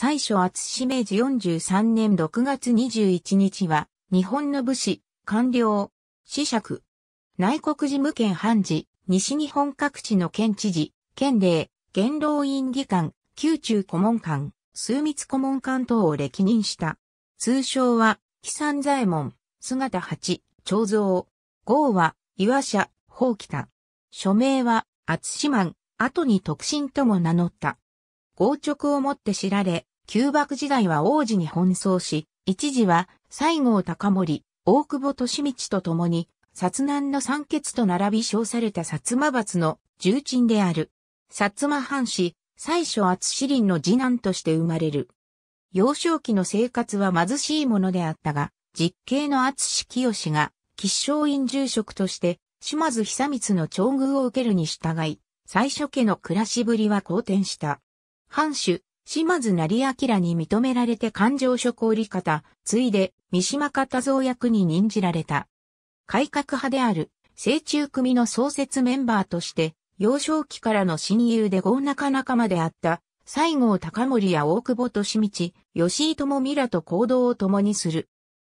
最初厚志明治43年6月21日は、日本の武士、官僚、死爵、内国事務権判事、西日本各地の県知事、県令、元老院議官、宮中顧問官、枢密顧問官等を歴任した。通称は、木山左衛門、姿八、長蔵、号は、岩社、宝北。署名は、厚島、後に特進とも名乗った。号直をもって知られ、旧幕時代は王子に奔走し、一時は西郷隆盛、大久保利道と共に、薩南の三傑と並び称された薩摩閥の重鎮である。薩摩藩士、最初厚志林の次男として生まれる。幼少期の生活は貧しいものであったが、実刑の厚志清が、吉祥院住職として、島津久光の長遇を受けるに従い、最初家の暮らしぶりは好転した。藩主、島津成明に認められて環状折り方、ついで三島方造役に任じられた。改革派である、清中組の創設メンバーとして、幼少期からの親友で豪中仲間であった、西郷隆盛や大久保利道、吉井友美らと行動を共にする。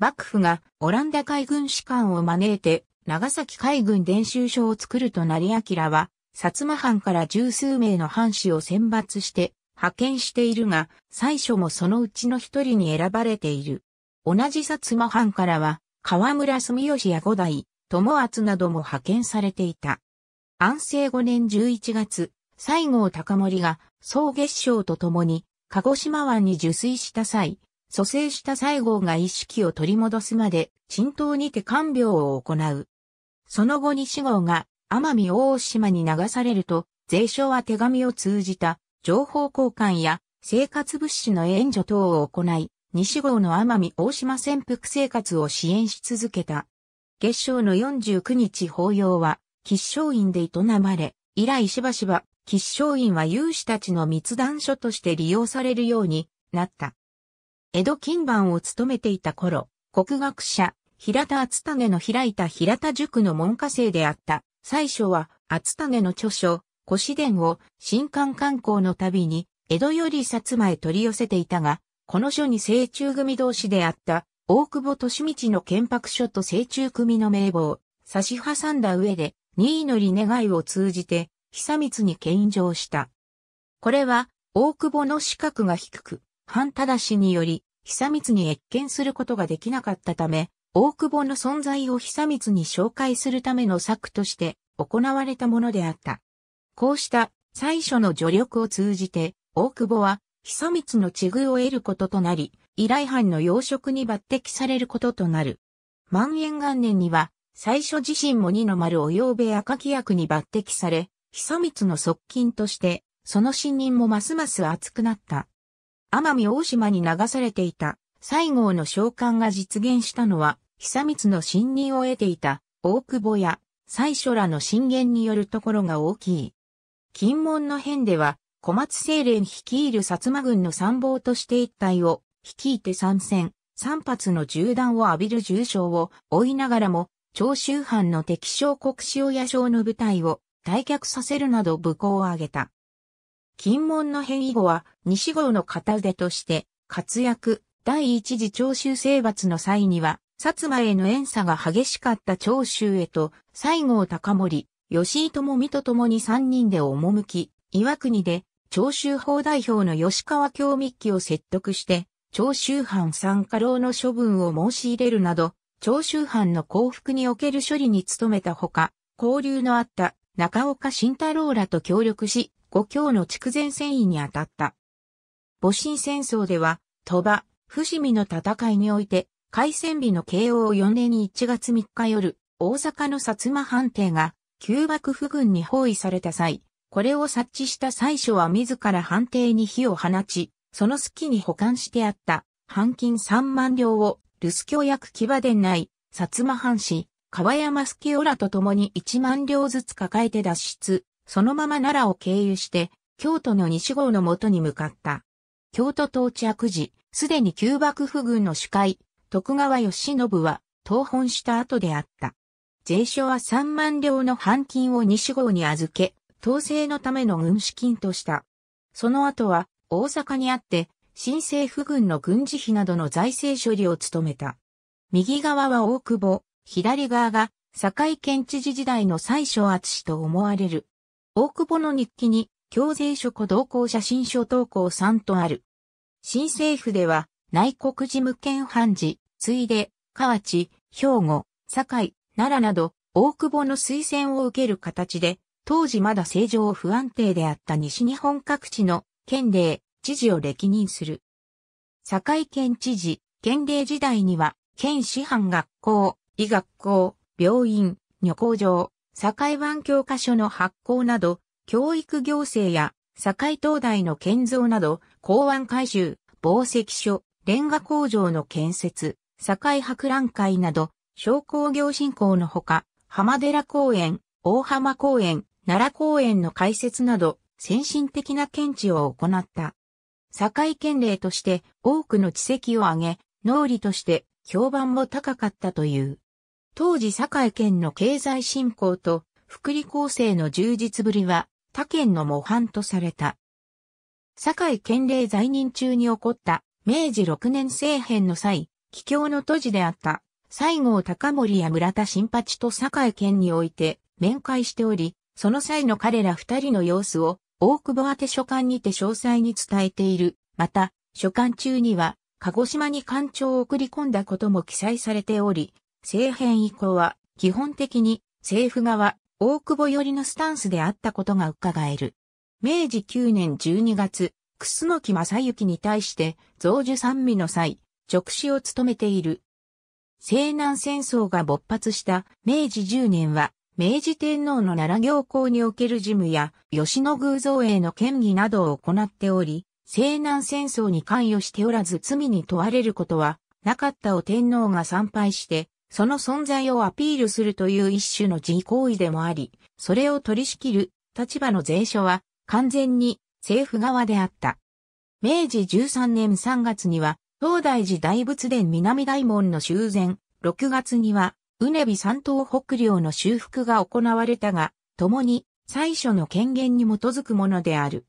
幕府がオランダ海軍士官を招いて、長崎海軍伝習所を作ると成明は、薩摩藩から十数名の藩士を選抜して、派遣しているが、最初もそのうちの一人に選ばれている。同じ薩摩藩からは、河村住吉や五代、友厚なども派遣されていた。安政5年11月、西郷隆盛が、総月賞と共に、鹿児島湾に受水した際、蘇生した西郷が意識を取り戻すまで、沈騰にて看病を行う。その後西郷が、奄美大島に流されると、税書は手紙を通じた情報交換や生活物資の援助等を行い、西郷の奄美大島潜伏生活を支援し続けた。月賞の49日法要は、吉祥院で営まれ、以来しばしば、吉祥院は有志たちの密談所として利用されるようになった。江戸金番を務めていた頃、国学者、平田厚種の開いた平田塾の門下生であった、最初は厚種の著書、越伝を新刊観光の度に、江戸より薩摩へ取り寄せていたが、この書に清中組同士であった大久保利道の建白書と清中組の名簿を差し挟んだ上で、任意の利願いを通じて、久光に献上した。これは、大久保の資格が低く、半正しにより、久光に越見することができなかったため、大久保の存在を久光に紹介するための策として行われたものであった。こうした最初の助力を通じて、大久保は、久光の地遇を得ることとなり、依頼藩の養殖に抜擢されることとなる。万延元年には、最初自身も二の丸うべ部赤木役に抜擢され、久光の側近として、その信任もますます厚くなった。奄美大島に流されていた西郷の召喚が実現したのは、久光の信任を得ていた大久保や最初らの信言によるところが大きい。金門の変では、小松清廉率いる薩摩軍の参謀として一体を、率いて参戦、三発の銃弾を浴びる重傷を負いながらも、長州藩の敵将国塩屋将の部隊を退却させるなど武功を挙げた。金門の変以後は西郷の片腕として活躍、第一次長州征伐の際には、薩摩への遠差が激しかった長州へと、西郷隆盛、吉井智美と共に3人で赴き、岩国で、長州法代表の吉川京密記を説得して、長州藩参加老の処分を申し入れるなど、長州藩の幸福における処理に努めたほか、交流のあった中岡慎太郎らと協力し、五強の筑前戦意に当たった。戊辰戦争では、鳥羽、伏見の戦いにおいて、開戦日の慶応4年1月3日夜、大阪の薩摩藩邸が旧幕府軍に包囲された際、これを察知した最初は自ら判定に火を放ち、その隙に保管してあった、半金3万両を、留守居役騎馬な内、薩摩藩士、川山助浦らと共に1万両ずつ抱えて脱出、そのまま奈良を経由して、京都の西郷の元に向かった。京都到着時、すでに旧幕府軍の主会、徳川慶喜は、投奔した後であった。税書は3万両の半金を西郷に預け、統制のための軍資金とした。その後は、大阪にあって、新政府軍の軍事費などの財政処理を務めた。右側は大久保、左側が、堺県知事時代の最初厚と思われる。大久保の日記に、強税書庫同行写真書投稿3とある。新政府では、内国事務権判事、ついで、河内、兵庫、堺、奈良など、大久保の推薦を受ける形で、当時まだ政情不安定であった西日本各地の県令、知事を歴任する。堺県知事、県令時代には、県師範学校、医学校、病院、旅行場、堺湾教科書の発行など、教育行政や堺東大の建造など、港湾改修、防石所、レンガ工場の建設、堺博覧会など、商工業振興のほか、浜寺公園、大浜公園、奈良公園の開設など、先進的な検知を行った。堺県令として多くの知跡を挙げ、農理として評判も高かったという。当時堺県の経済振興と福利厚生の充実ぶりは他県の模範とされた。堺県令在任中に起こった明治6年政変の際、帰郷の都市であった西郷隆盛や村田新八と堺県において面会しており、その際の彼ら二人の様子を大久保宛書簡にて詳細に伝えている。また、書簡中には、鹿児島に官長を送り込んだことも記載されており、政変以降は、基本的に政府側、大久保寄りのスタンスであったことが伺える。明治9年12月、楠木正幸に対して、増樹三味の際、直視を務めている西南戦争が勃発した明治10年は、明治天皇の奈良行幸における事務や、吉野偶像への権威などを行っており、西南戦争に関与しておらず罪に問われることは、なかったを天皇が参拝して、その存在をアピールするという一種の自行為でもあり、それを取り仕切る立場の税所は完全に政府側であった。明治13年3月には東大寺大仏殿南大門の修繕、6月には、うねび三島北領の修復が行われたが、共に最初の権限に基づくものである。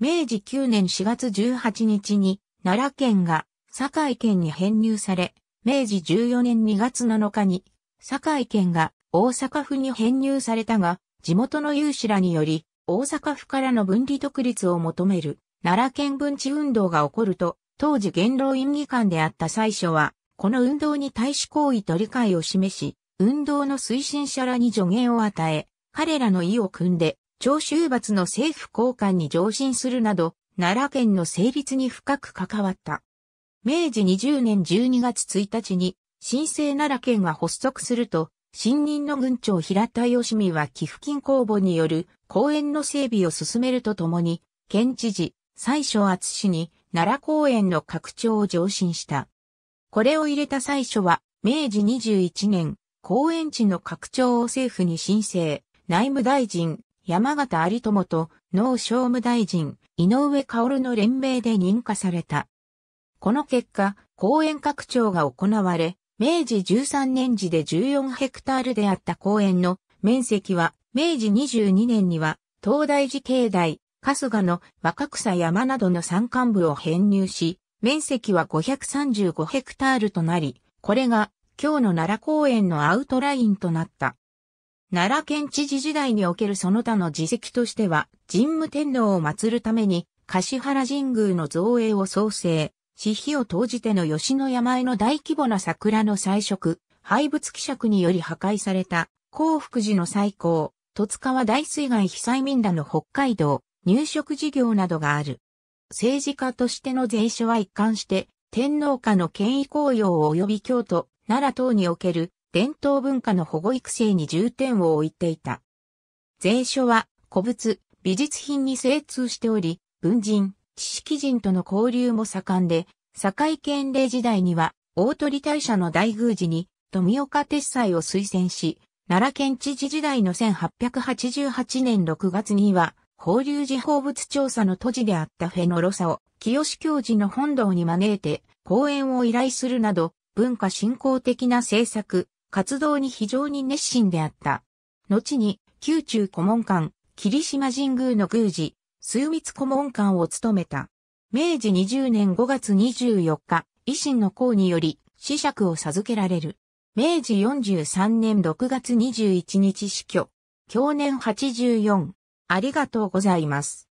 明治9年4月18日に奈良県が堺県に編入され、明治14年2月7日に堺県が大阪府に編入されたが、地元の有志らにより大阪府からの分離独立を求める奈良県分治運動が起こると、当時元老院議官であった最初は、この運動に対し行為と理解を示し、運動の推進者らに助言を与え、彼らの意を組んで、長州罰の政府高官に上申するなど、奈良県の成立に深く関わった。明治20年12月1日に、新生奈良県が発足すると、新任の軍長平田義美は寄付金公募による公園の整備を進めるとともに、県知事、最初厚氏に、奈良公園の拡張を上申した。これを入れた最初は、明治21年、公園地の拡張を政府に申請、内務大臣、山形有友と農商務大臣、井上薫の連名で認可された。この結果、公園拡張が行われ、明治13年時で14ヘクタールであった公園の面積は、明治22年には、東大寺境内、春日の若草山などの山間部を編入し、面積は535ヘクタールとなり、これが今日の奈良公園のアウトラインとなった。奈良県知事時代におけるその他の自席としては、神武天皇を祀るために、橿原神宮の造営を創生、死費を投じての吉野山への大規模な桜の彩色、廃物希釈により破壊された、幸福寺の再興、戸塚川大水害被災民らの北海道、入植事業などがある。政治家としての税書は一貫して、天皇家の権威公用及び京都、奈良等における伝統文化の保護育成に重点を置いていた。税書は古物、美術品に精通しており、文人、知識人との交流も盛んで、堺県令時代には、大鳥大社の大宮寺に、富岡鉄祭を推薦し、奈良県知事時代の1888年6月には、法隆寺放物調査の都寺であったフェノロサを、清志教授の本堂に招いて、講演を依頼するなど、文化振興的な政策、活動に非常に熱心であった。後に、宮中古門館、霧島神宮の宮司、枢密古門館を務めた。明治20年5月24日、維新の公により、死釈を授けられる。明治43年6月21日死去。去年84。ありがとうございます。